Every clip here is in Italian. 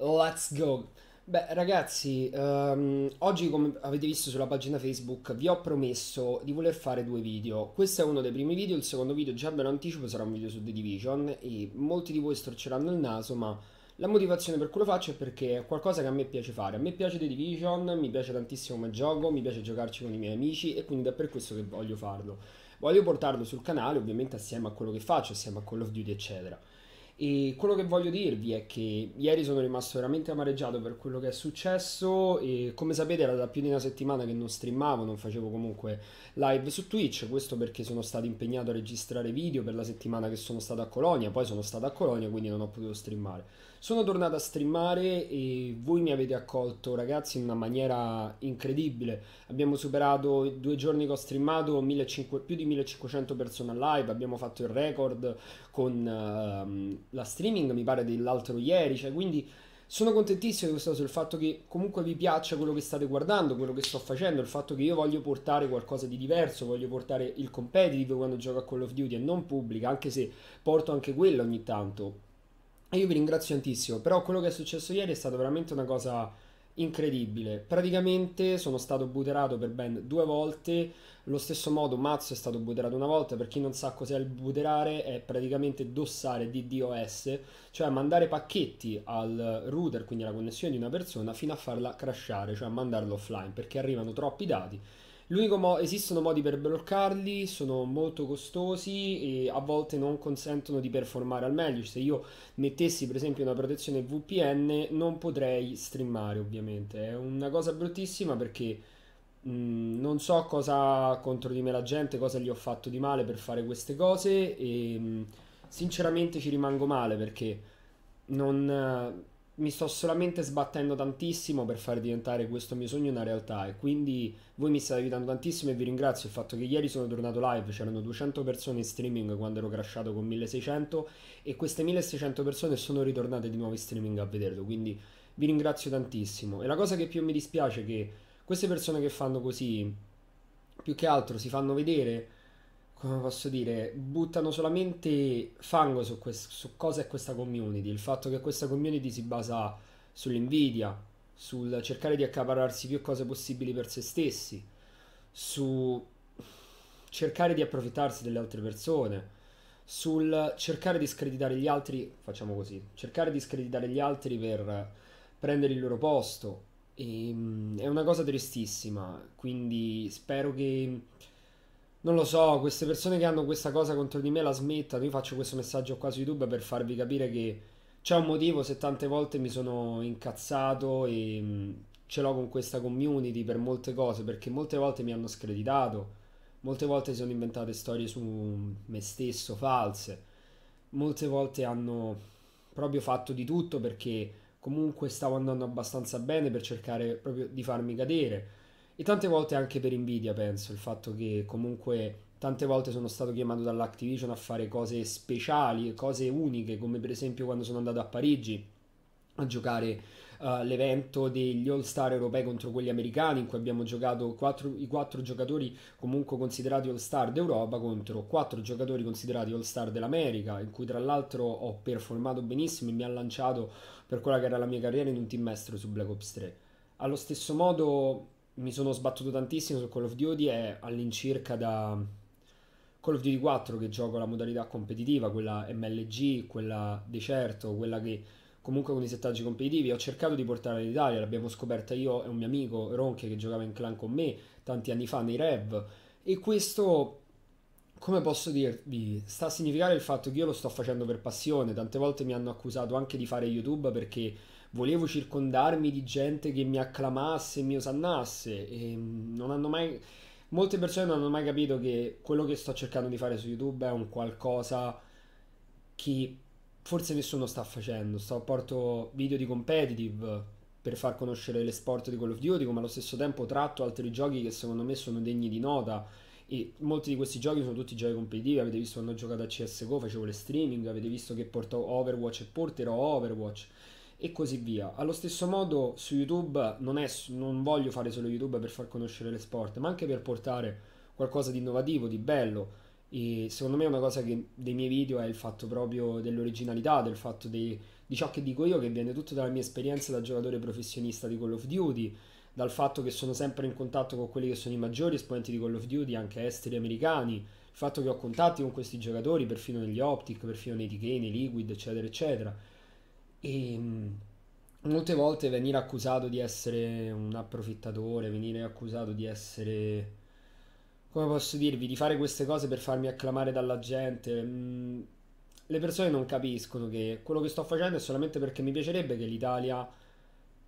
Let's go! Beh ragazzi, um, oggi come avete visto sulla pagina Facebook vi ho promesso di voler fare due video. Questo è uno dei primi video, il secondo video già ve lo anticipo sarà un video su The Division e molti di voi storceranno il naso ma la motivazione per cui lo faccio è perché è qualcosa che a me piace fare. A me piace The Division, mi piace tantissimo come gioco, mi piace giocarci con i miei amici e quindi è per questo che voglio farlo. Voglio portarlo sul canale ovviamente assieme a quello che faccio, assieme a Call of Duty eccetera. E quello che voglio dirvi è che ieri sono rimasto veramente amareggiato per quello che è successo e come sapete era da più di una settimana che non streamavo, non facevo comunque live su Twitch, questo perché sono stato impegnato a registrare video per la settimana che sono stato a Colonia, poi sono stato a Colonia quindi non ho potuto streamare. Sono tornato a streamare e voi mi avete accolto ragazzi in una maniera incredibile. Abbiamo superato i due giorni che ho streamato 1500, più di 1500 persone live, abbiamo fatto il record con uh, la streaming mi pare dell'altro ieri, cioè quindi sono contentissimo di questa il fatto che comunque vi piaccia quello che state guardando, quello che sto facendo, il fatto che io voglio portare qualcosa di diverso, voglio portare il competitive quando gioco a Call of Duty e non pubblica, anche se porto anche quello ogni tanto io vi ringrazio tantissimo, però quello che è successo ieri è stata veramente una cosa incredibile. Praticamente sono stato buterato per ben due volte. Lo stesso modo Mazzo è stato buterato una volta. Per chi non sa cos'è il buterare è praticamente dossare DDoS, cioè mandare pacchetti al router, quindi alla connessione di una persona, fino a farla crashare, cioè a mandarlo offline, perché arrivano troppi dati L'unico mo- esistono modi per bloccarli, sono molto costosi e a volte non consentono di performare al meglio. Se io mettessi per esempio una protezione VPN non potrei streamare ovviamente. È una cosa bruttissima perché mh, mm, non so cosa contro di me la gente, cosa gli ho fatto di male per fare queste cose e mh, mm, sinceramente ci rimango male perché non mi sto solamente sbattendo tantissimo per far diventare questo mio sogno una realtà e quindi voi mi state aiutando tantissimo e vi ringrazio il fatto che ieri sono tornato live, c'erano 200 persone in streaming quando ero crashato con 1600 e queste 1600 persone sono ritornate di nuovo in streaming a vederlo, quindi vi ringrazio tantissimo. E la cosa che più mi dispiace è che queste persone che fanno così più che altro si fanno vedere come posso dire, buttano solamente fango su, quest- su cosa è questa community, il fatto che questa community si basa sull'invidia, sul cercare di accaparrarsi più cose possibili per se stessi, su cercare di approfittarsi delle altre persone, sul cercare di screditare gli altri, facciamo così, cercare di screditare gli altri per prendere il loro posto. E, ehm, è una cosa tristissima, quindi spero che non lo so, queste persone che hanno questa cosa contro di me la smettano. Io faccio questo messaggio qua su YouTube per farvi capire che c'è un motivo se tante volte mi sono incazzato e mm, ce l'ho con questa community per molte cose, perché molte volte mi hanno screditato, molte volte si sono inventate storie su me stesso false, molte volte hanno proprio fatto di tutto perché comunque stavo andando abbastanza bene per cercare proprio di farmi cadere e tante volte anche per invidia, penso, il fatto che comunque tante volte sono stato chiamato dall'Activision a fare cose speciali, cose uniche, come per esempio quando sono andato a Parigi a giocare uh, l'evento degli All Star europei contro quelli americani, in cui abbiamo giocato quattro, i quattro giocatori comunque considerati All Star d'Europa contro quattro giocatori considerati All Star dell'America, in cui tra l'altro ho performato benissimo e mi ha lanciato per quella che era la mia carriera in un team estero su Black Ops 3. Allo stesso modo mi sono sbattuto tantissimo su Call of Duty è all'incirca da Call of Duty 4 che gioco la modalità competitiva, quella MLG, quella deserto, quella che comunque con i settaggi competitivi ho cercato di portare all'Italia, l'abbiamo scoperta io e un mio amico Ronche che giocava in clan con me tanti anni fa nei Rev e questo come posso dirvi, sta a significare il fatto che io lo sto facendo per passione. Tante volte mi hanno accusato anche di fare YouTube perché volevo circondarmi di gente che mi acclamasse, mi osannasse e mm, non hanno mai molte persone non hanno mai capito che quello che sto cercando di fare su YouTube è un qualcosa che forse nessuno sta facendo. Sto porto video di competitive per far conoscere le sport di Call of Duty, ma allo stesso tempo tratto altri giochi che secondo me sono degni di nota e molti di questi giochi sono tutti giochi competitivi avete visto quando ho giocato a CSGO facevo le streaming avete visto che portavo Overwatch e porterò Overwatch e così via allo stesso modo su YouTube non, è, non voglio fare solo YouTube per far conoscere le sport ma anche per portare qualcosa di innovativo di bello e secondo me una cosa che, dei miei video è il fatto proprio dell'originalità del fatto dei di ciò che dico io, che viene tutto dalla mia esperienza da giocatore professionista di Call of Duty, dal fatto che sono sempre in contatto con quelli che sono i maggiori esponenti di Call of Duty, anche esteri americani, il fatto che ho contatti con questi giocatori, perfino negli Optic, perfino nei TK, nei Liquid, eccetera, eccetera. E ehm, molte volte venire accusato di essere un approfittatore, venire accusato di essere come posso dirvi, di fare queste cose per farmi acclamare dalla gente. Mm, le persone non capiscono che quello che sto facendo è solamente perché mi piacerebbe che l'Italia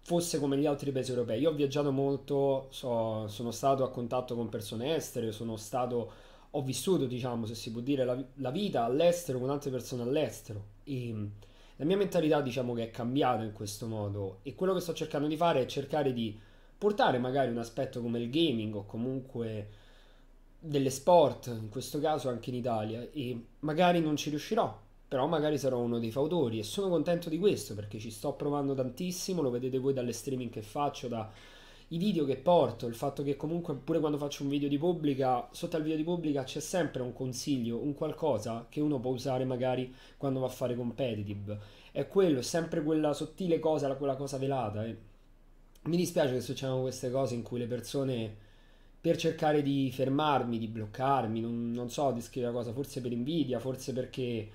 fosse come gli altri paesi europei. Io ho viaggiato molto, so, sono stato a contatto con persone estere, sono stato ho vissuto, diciamo, se si può dire, la, la, vita all'estero con altre persone all'estero. E la mia mentalità, diciamo, che è cambiata in questo modo. E quello che sto cercando di fare è cercare di portare magari un aspetto come il gaming o comunque delle sport, in questo caso anche in Italia. E magari non ci riuscirò, però magari sarò uno dei fautori e sono contento di questo perché ci sto provando tantissimo, lo vedete voi dalle streaming che faccio, dai video che porto, il fatto che comunque pure quando faccio un video di pubblica, sotto al video di pubblica c'è sempre un consiglio, un qualcosa che uno può usare magari quando va a fare competitive. È quello, è sempre quella sottile cosa, quella cosa velata. E mi dispiace che succedano queste cose in cui le persone per cercare di fermarmi, di bloccarmi, non, non so, di scrivere cosa, forse per invidia, forse perché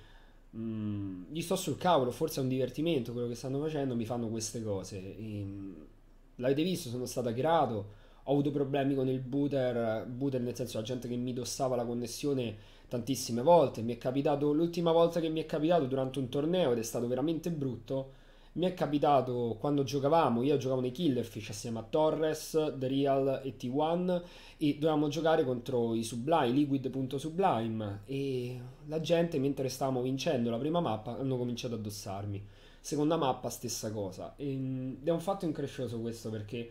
mh, mm, gli sto sul cavolo, forse è un divertimento quello che stanno facendo, mi fanno queste cose. E, ehm, mh, l'avete visto, sono stato a ho avuto problemi con il booter, booter nel senso la gente che mi dossava la connessione tantissime volte, mi è capitato l'ultima volta che mi è capitato durante un torneo ed è stato veramente brutto mi è capitato quando giocavamo, io giocavo nei Killerfish assieme a Torres, The Real e T1 e dovevamo giocare contro i Sublime, Liquid.Sublime e la gente mentre stavamo vincendo la prima mappa hanno cominciato ad addossarmi. Seconda mappa stessa cosa. Ehm, ed è un fatto increscioso questo perché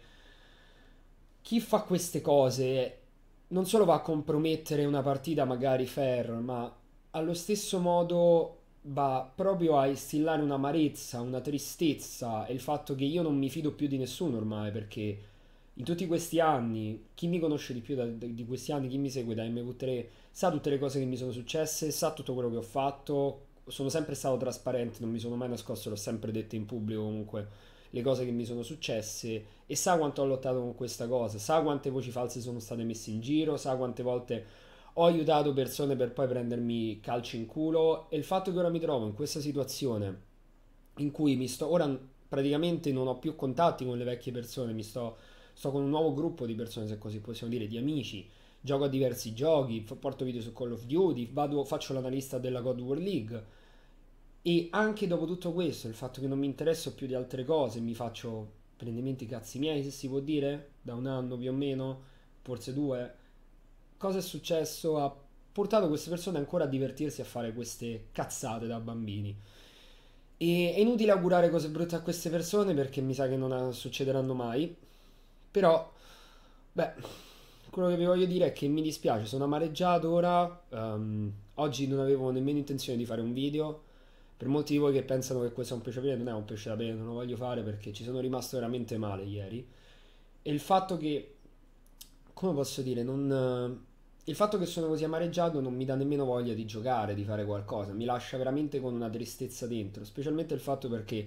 chi fa queste cose non solo va a compromettere una partita magari fair, ma allo stesso modo va proprio a instillare un'amarezza, una tristezza e il fatto che io non mi fido più di nessuno ormai perché in tutti questi anni, chi mi conosce di più da, di questi anni, chi mi segue da MV3, sa tutte le cose che mi sono successe, sa tutto quello che ho fatto, sono sempre stato trasparente, non mi sono mai nascosto, l'ho sempre detto in pubblico comunque le cose che mi sono successe e sa quanto ho lottato con questa cosa, sa quante voci false sono state messe in giro, sa quante volte ho aiutato persone per poi prendermi calci in culo e il fatto che ora mi trovo in questa situazione in cui mi sto ora praticamente non ho più contatti con le vecchie persone, mi sto, sto con un nuovo gruppo di persone, se così possiamo dire, di amici, gioco a diversi giochi, porto video su Call of Duty, vado, faccio l'analista della God War League e anche dopo tutto questo, il fatto che non mi interesso più di altre cose, mi faccio prendimenti cazzi miei, se si può dire, da un anno più o meno, forse due, cosa è successo ha portato queste persone ancora a divertirsi a fare queste cazzate da bambini. E è inutile augurare cose brutte a queste persone perché mi sa che non succederanno mai. Però, beh, quello che vi voglio dire è che mi dispiace, sono amareggiato ora. Um, oggi non avevo nemmeno intenzione di fare un video. Per molti di voi che pensano che questo è un pesce da bene, non è un pesce da bene, non lo voglio fare perché ci sono rimasto veramente male ieri. E il fatto che come posso dire, non, eh, il fatto che sono così amareggiato non mi dà nemmeno voglia di giocare, di fare qualcosa, mi lascia veramente con una tristezza dentro, specialmente il fatto perché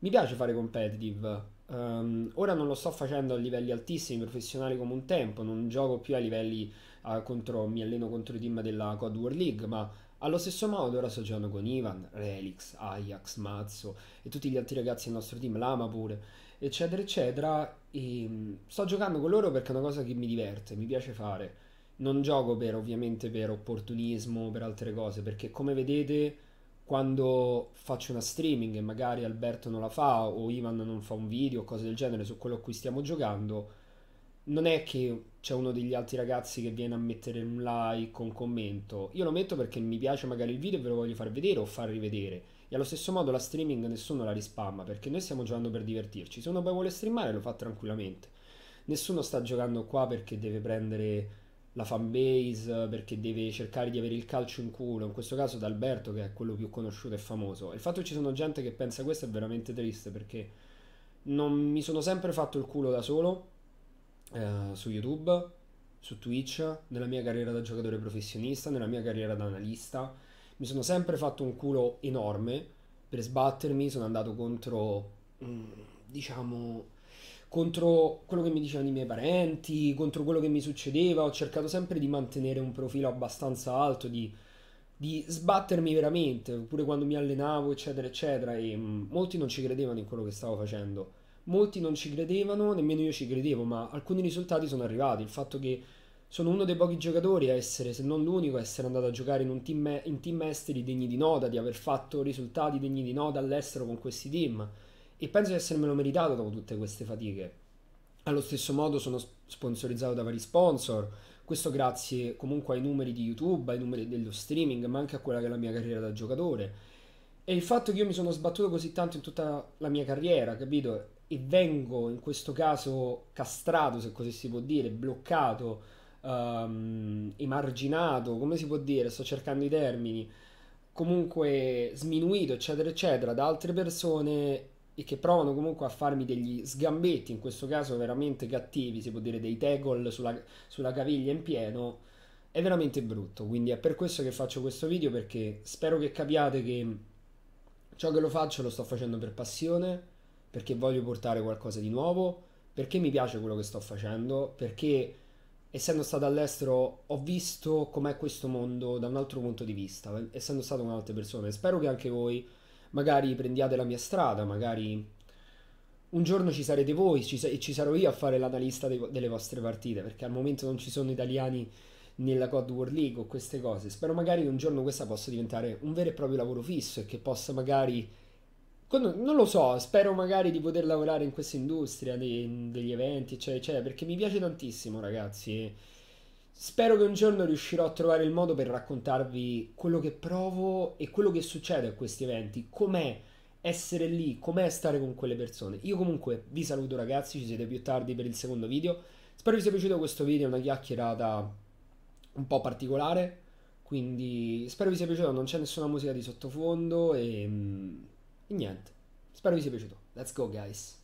mi piace fare competitive. Um, ora non lo sto facendo a livelli altissimi, professionali come un tempo, non gioco più a livelli uh, contro, mi alleno contro i team della Cod World League, ma allo stesso modo ora sto giocando con Ivan, Relix, Ajax, Mazzo e tutti gli altri ragazzi del nostro team, Lama pure eccetera, eccetera. E mm, sto giocando con loro perché è una cosa che mi diverte, mi piace fare. Non gioco per ovviamente per opportunismo, per altre cose, perché come vedete quando faccio una streaming e magari Alberto non la fa o Ivan non fa un video o cose del genere su quello a cui stiamo giocando, non è che c'è uno degli altri ragazzi che viene a mettere un like, un commento. Io lo metto perché mi piace magari il video e ve lo voglio far vedere o far rivedere. E allo stesso modo la streaming nessuno la rispamma perché noi stiamo giocando per divertirci. Se uno poi vuole streamare lo fa tranquillamente. Nessuno sta giocando qua perché deve prendere la fanbase, perché deve cercare di avere il calcio in culo. In questo caso da Alberto che è quello più conosciuto e famoso. il fatto che ci sono gente che pensa questo è veramente triste perché non mi sono sempre fatto il culo da solo eh, su YouTube, su Twitch, nella mia carriera da giocatore professionista, nella mia carriera da analista. Mi sono sempre fatto un culo enorme per sbattermi, sono andato contro, mm, diciamo, contro quello che mi dicevano i miei parenti, contro quello che mi succedeva, ho cercato sempre di mantenere un profilo abbastanza alto, di, di sbattermi veramente, pure quando mi allenavo, eccetera, eccetera, e mm, molti non ci credevano in quello che stavo facendo molti non ci credevano, nemmeno io ci credevo, ma alcuni risultati sono arrivati. Il fatto che sono uno dei pochi giocatori a essere, se non l'unico, a essere andato a giocare in, team, in team esteri degni di nota, di aver fatto risultati degni di nota all'estero con questi team. E penso di essermelo meritato dopo tutte queste fatiche. Allo stesso modo sono sponsorizzato da vari sponsor, questo grazie comunque ai numeri di YouTube, ai numeri dello streaming, ma anche a quella che è la mia carriera da giocatore. E il fatto che io mi sono sbattuto così tanto in tutta la mia carriera, capito? e vengo in questo caso castrato, se così si può dire, bloccato, um, emarginato, come si può dire, sto cercando i termini, comunque sminuito, eccetera, eccetera, da altre persone e che provano comunque a farmi degli sgambetti, in questo caso veramente cattivi, si può dire dei tackle sulla, sulla caviglia in pieno, è veramente brutto. Quindi è per questo che faccio questo video, perché spero che capiate che ciò che lo faccio lo sto facendo per passione perché voglio portare qualcosa di nuovo, perché mi piace quello che sto facendo, perché essendo stato all'estero ho visto com'è questo mondo da un altro punto di vista, essendo stato con altre persone. Spero che anche voi magari prendiate la mia strada, magari un giorno ci sarete voi ci, e ci sarò io a fare l'analista dei, delle vostre partite, perché al momento non ci sono italiani nella Cod World League o queste cose. Spero magari che un giorno questa possa diventare un vero e proprio lavoro fisso e che possa magari non lo so, spero magari di poter lavorare in questa industria dei, degli eventi, eccetera, eccetera, perché mi piace tantissimo, ragazzi. Spero che un giorno riuscirò a trovare il modo per raccontarvi quello che provo e quello che succede a questi eventi, com'è essere lì, com'è stare con quelle persone. Io comunque vi saluto ragazzi, ci siete più tardi per il secondo video. Spero vi sia piaciuto questo video, una chiacchierata un po' particolare, quindi spero vi sia piaciuto, non c'è nessuna musica di sottofondo e mm, e niente, spero vi sia piaciuto. Let's go guys!